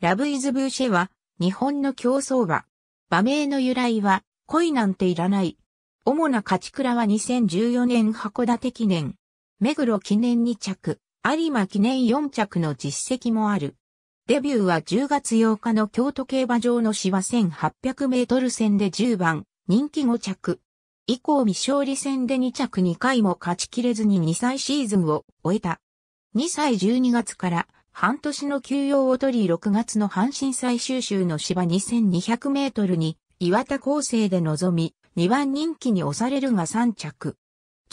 ラブイズブーシェは、日本の競争馬。馬名の由来は、恋なんていらない。主な勝ち倉は2014年函館記念、目黒記念2着、有馬記念4着の実績もある。デビューは10月8日の京都競馬場の芝1800メートル戦で10番、人気5着。以降未勝利戦で2着2回も勝ちきれずに2歳シーズンを終えた。2歳12月から半年の休養を取り6月の阪神最終週の芝2200メートルに岩田構成で臨み、2番人気に押されるが3着。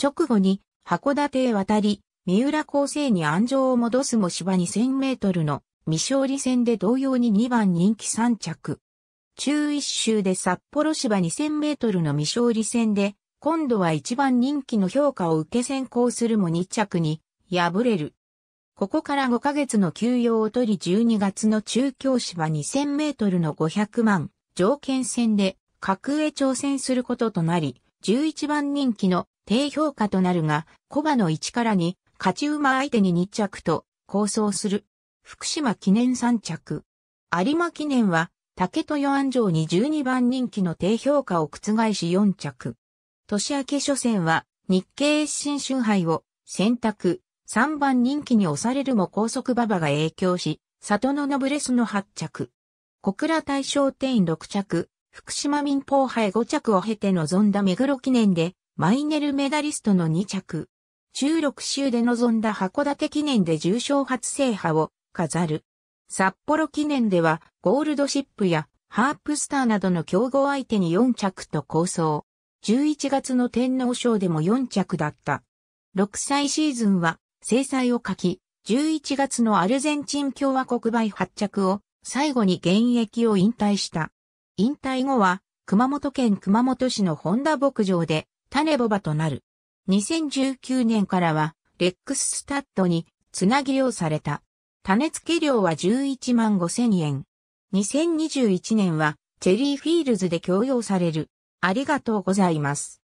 直後に函館へ渡り、三浦構成に安城を戻すも芝2000メートルの未勝利戦で同様に2番人気3着。中一周で札幌芝2000メートルの未勝利戦で、今度は1番人気の評価を受け先行するも2着に敗れる。ここから5ヶ月の休養を取り12月の中京芝2000メートルの500万条件戦で格へ挑戦することとなり、11番人気の低評価となるが、コバの1からに勝ち馬相手に2着と、構想する。福島記念3着。有馬記念は、竹豊安城に12番人気の低評価を覆し4着。年明け初戦は、日経新春杯を選択、3番人気に押されるも高速馬場が影響し、里のノブレスの8着。小倉大商店6着、福島民放杯5着を経て臨んだ目黒記念で、マイネルメダリストの2着。中6週で臨んだ函館記念で重賞初制覇を飾る。札幌記念では、ゴールドシップやハープスターなどの競合相手に4着と構想。11月の天皇賞でも4着だった。6歳シーズンは制裁を書き、11月のアルゼンチン共和国売発着を最後に現役を引退した。引退後は熊本県熊本市の本田牧場で種ボバとなる。2019年からはレックススタッドにつなぎ漁された。種付け料は11万5千円。2021年はチェリーフィールズで供用される。ありがとうございます。